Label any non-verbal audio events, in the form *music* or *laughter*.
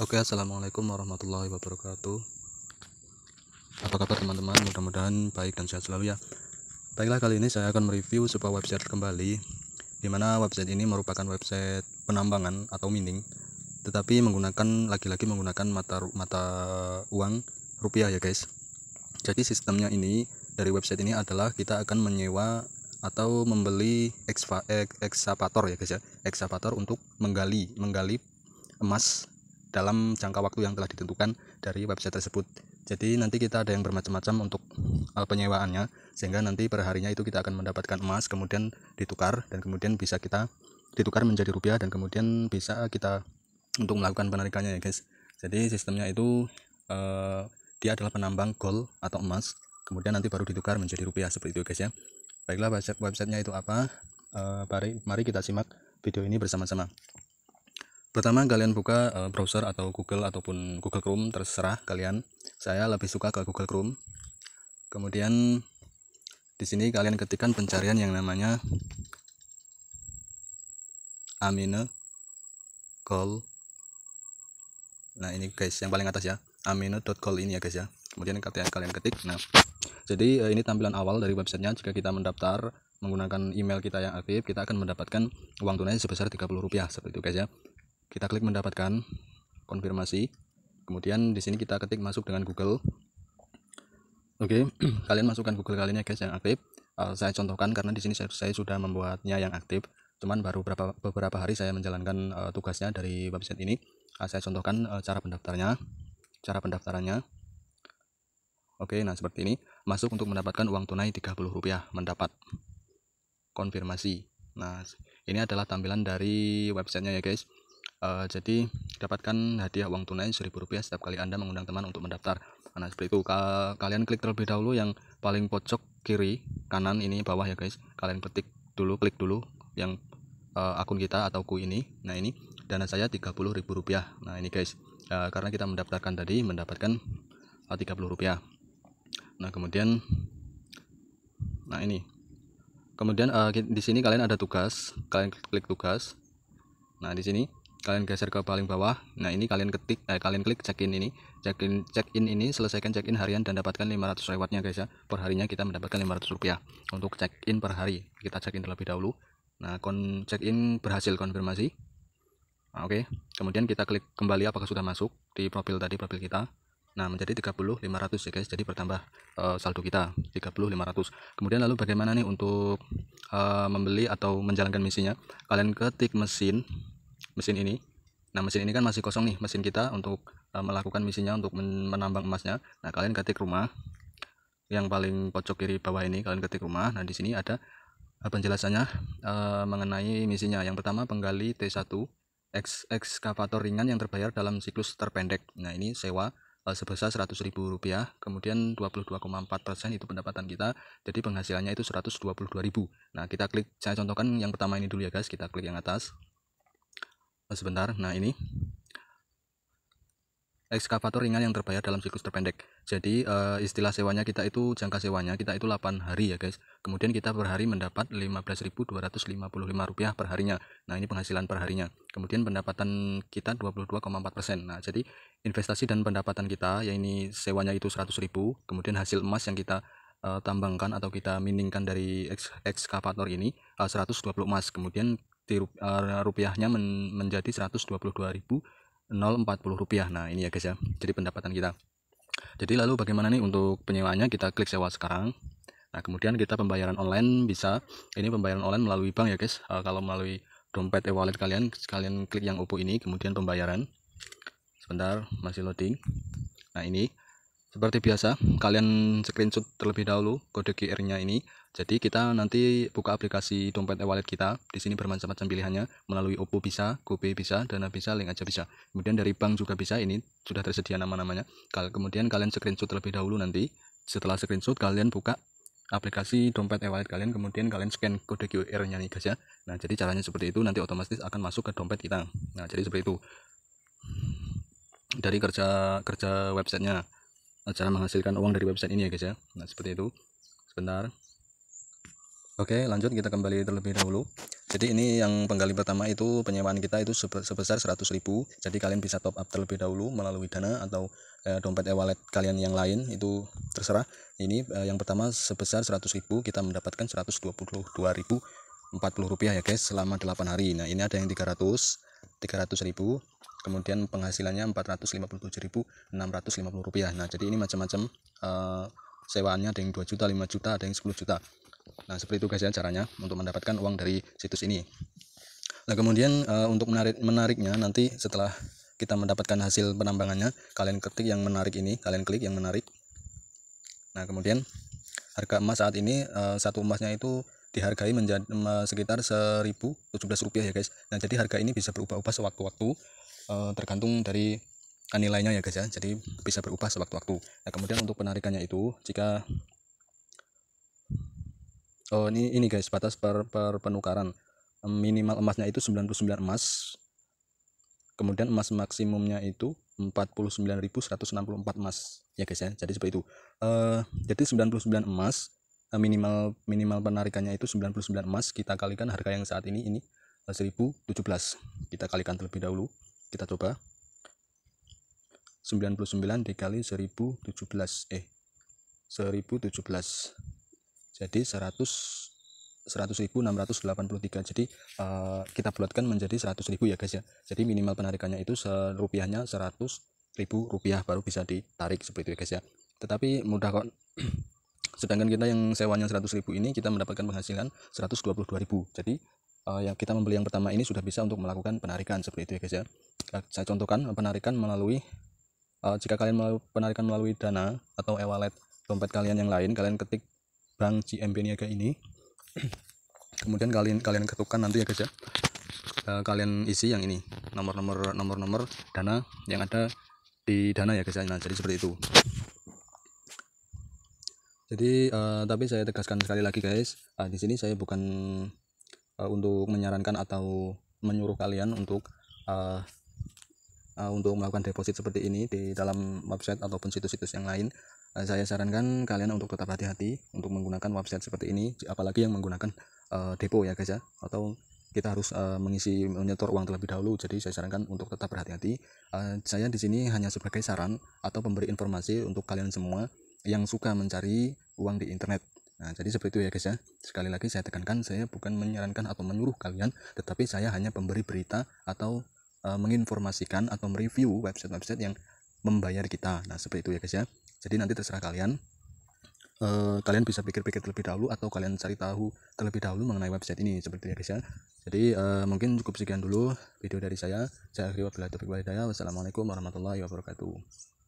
Oke assalamualaikum warahmatullahi wabarakatuh Apa kabar teman-teman mudah-mudahan baik dan sehat selalu ya Baiklah kali ini saya akan mereview sebuah website kembali Dimana website ini merupakan website penambangan atau mining Tetapi menggunakan lagi-lagi menggunakan mata, mata uang rupiah ya guys Jadi sistemnya ini dari website ini adalah kita akan menyewa atau membeli eksavator ya guys ya eksavator untuk menggali menggali emas dalam jangka waktu yang telah ditentukan dari website tersebut. Jadi nanti kita ada yang bermacam-macam untuk eh, penyewaannya sehingga nanti perharinya itu kita akan mendapatkan emas kemudian ditukar dan kemudian bisa kita ditukar menjadi rupiah dan kemudian bisa kita untuk melakukan penarikannya ya guys. Jadi sistemnya itu eh, dia adalah penambang gold atau emas kemudian nanti baru ditukar menjadi rupiah seperti itu guys ya. Baiklah website websitenya itu apa? Eh, mari kita simak video ini bersama-sama. Pertama kalian buka eh, browser atau Google ataupun Google Chrome terserah kalian. Saya lebih suka ke Google Chrome. Kemudian di sini kalian ketikkan pencarian yang namanya Amine call. Nah, ini guys yang paling atas ya. Amine.call ini ya guys ya. Kemudian kalian kalian ketik. Nah, jadi eh, ini tampilan awal dari websitenya jika kita mendaftar menggunakan email kita yang aktif, kita akan mendapatkan uang tunai sebesar rp rupiah seperti itu guys ya. Kita klik mendapatkan konfirmasi. Kemudian di sini kita ketik masuk dengan Google. Oke, okay. *clears throat* kalian masukkan Google kalian ya guys yang aktif. Uh, saya contohkan karena di sini saya, saya sudah membuatnya yang aktif. Cuman baru beberapa beberapa hari saya menjalankan uh, tugasnya dari website ini. Uh, saya contohkan uh, cara pendaftarnya, cara pendaftarannya. Oke, okay, nah seperti ini. Masuk untuk mendapatkan uang tunai 30 rupiah mendapat konfirmasi. Nah, ini adalah tampilan dari websitenya ya guys. Uh, jadi dapatkan hadiah uang tunai seribu rupiah setiap kali Anda mengundang teman untuk mendaftar. Nah, seperti itu. Ka kalian klik terlebih dahulu yang paling pojok kiri kanan ini bawah ya, guys. Kalian ketik dulu, klik dulu yang uh, akun kita atau ku ini. Nah, ini dana saya tiga puluh ribu rupiah. Nah, ini guys. Uh, karena kita mendaftarkan tadi mendapatkan tiga puluh rupiah. Nah, kemudian nah ini. Kemudian uh, di sini kalian ada tugas, kalian klik tugas. Nah, di sini kalian geser ke paling bawah nah ini kalian ketik eh, kalian klik check in ini check in check in ini selesaikan check in harian dan dapatkan 500 rewardnya guys ya perharinya kita mendapatkan 500 rupiah untuk check in per hari kita check in terlebih dahulu nah kon check in berhasil konfirmasi nah, oke okay. kemudian kita klik kembali apakah sudah masuk di profil tadi profil kita Nah, menjadi 30 500 ya guys. Jadi bertambah uh, saldo kita 30 500. Kemudian lalu bagaimana nih untuk uh, membeli atau menjalankan misinya? Kalian ketik mesin mesin ini Nah, mesin ini kan masih kosong nih, mesin kita untuk uh, melakukan misinya untuk menambang emasnya. Nah, kalian ketik rumah yang paling pojok kiri bawah ini, kalian ketik rumah. Nah, di sini ada uh, penjelasannya uh, mengenai misinya. Yang pertama, penggali T1 eks ekskavator ringan yang terbayar dalam siklus terpendek. Nah, ini sewa sebesar rp rupiah. kemudian 22,4% itu pendapatan kita. Jadi penghasilannya itu 122.000. Nah, kita klik saya contohkan yang pertama ini dulu ya, guys. Kita klik yang atas. Eh, sebentar nah ini ekskavator ringan yang terbayar dalam siklus terpendek. Jadi uh, istilah sewanya kita itu jangka sewanya kita itu 8 hari ya guys. Kemudian kita per hari mendapat 15.255 rupiah per harinya. Nah ini penghasilan per harinya. Kemudian pendapatan kita 22,4 persen. Nah jadi investasi dan pendapatan kita ya ini sewanya itu 100.000. Kemudian hasil emas yang kita uh, tambangkan atau kita miningkan dari ekskavator ini uh, 120 emas. Kemudian Eh, rupiahnya men menjadi 122.040 rupiah nah ini ya guys ya jadi pendapatan kita jadi lalu bagaimana nih untuk penyewaannya kita klik sewa sekarang nah kemudian kita pembayaran online bisa ini pembayaran online melalui bank ya guys uh, kalau melalui dompet e-wallet kalian kalian klik yang Oppo ini kemudian pembayaran sebentar masih loading nah ini seperti biasa, kalian screenshot terlebih dahulu kode QR-nya ini. Jadi kita nanti buka aplikasi dompet e-wallet kita. Di sini bermacam-macam pilihannya, melalui OPPO bisa, GoPay bisa, Dana bisa, Link aja bisa. Kemudian dari bank juga bisa, ini sudah tersedia nama-namanya. Kemudian kalian screenshot terlebih dahulu nanti. Setelah screenshot kalian buka aplikasi dompet e-wallet kalian, kemudian kalian scan kode QR-nya nih guys ya. Nah, jadi caranya seperti itu nanti otomatis akan masuk ke dompet kita. Nah, jadi seperti itu. Dari kerja kerja websitenya cara menghasilkan uang dari website ini ya guys ya nah seperti itu sebentar Oke lanjut kita kembali terlebih dahulu jadi ini yang penggali pertama itu penyewaan kita itu sebesar ribu jadi kalian bisa top up terlebih dahulu melalui dana atau eh, dompet e-wallet kalian yang lain itu terserah ini eh, yang pertama sebesar ribu kita mendapatkan ribu 40 rupiah ya guys selama 8 hari nah ini ada yang 300 ribu kemudian penghasilannya 457.650 rupiah nah jadi ini macam-macam uh, sewaannya ada yang 2 juta 5 juta ada yang 10 juta nah seperti itu guys ya caranya untuk mendapatkan uang dari situs ini nah kemudian uh, untuk menarik menariknya nanti setelah kita mendapatkan hasil penambangannya kalian ketik yang menarik ini kalian klik yang menarik nah kemudian harga emas saat ini uh, satu emasnya itu dihargai menjadi sekitar 1017 rupiah ya guys nah jadi harga ini bisa berubah-ubah sewaktu-waktu Eh, tergantung dari nilainya ya guys ya jadi bisa berubah sewaktu-waktu nah kemudian untuk penarikannya itu jika oh ini ini guys batas per, per penukaran minimal emasnya itu 99 emas kemudian emas maksimumnya itu 49.164 emas ya guys ya jadi seperti itu uh, jadi 99 emas eh, minimal minimal penarikannya itu 99 emas kita kalikan harga yang saat ini ini 1017 kita kalikan terlebih dahulu kita coba. 99 dikali 1017 eh 1017. Jadi 100 100.683 jadi uh, kita bulatkan menjadi 100.000 ya guys ya jadi minimal penarikannya itu rupiahnya 100.000 rupiah baru bisa ditarik seperti itu ya guys ya tetapi mudah kok *clears throat* sedangkan kita yang sewanya 100.000 ini kita mendapatkan penghasilan 122.000 jadi uh, yang kita membeli yang pertama ini sudah bisa untuk melakukan penarikan seperti itu ya guys ya Nah, saya contohkan penarikan melalui uh, jika kalian melalui, penarikan melalui dana atau e-wallet dompet kalian yang lain kalian ketik bank JMB Niaga ini kemudian kalian kalian ketukkan nanti ya guys ya uh, kalian isi yang ini nomor-nomor nomor-nomor dana yang ada di dana ya guys ya nah, jadi seperti itu jadi uh, tapi saya tegaskan sekali lagi guys uh, di sini saya bukan uh, untuk menyarankan atau menyuruh kalian untuk uh, uh, untuk melakukan deposit seperti ini di dalam website ataupun situs-situs yang lain uh, saya sarankan kalian untuk tetap hati-hati untuk menggunakan website seperti ini apalagi yang menggunakan uh, depo ya guys ya atau kita harus uh, mengisi menyetor uang terlebih dahulu jadi saya sarankan untuk tetap berhati-hati uh, saya di sini hanya sebagai saran atau pemberi informasi untuk kalian semua yang suka mencari uang di internet Nah, jadi seperti itu ya guys ya. Sekali lagi saya tekankan saya bukan menyarankan atau menyuruh kalian, tetapi saya hanya pemberi berita atau Eh, menginformasikan atau mereview website-website yang membayar kita. Nah, seperti itu ya guys ya. Jadi nanti terserah kalian. Uh, kalian bisa pikir-pikir terlebih dahulu atau kalian cari tahu terlebih dahulu mengenai website ini seperti itu ya guys ya. Jadi uh, mungkin cukup sekian dulu video dari saya. Saya akhiri wabillahi taufiq walhidayah. Wassalamualaikum warahmatullahi wabarakatuh.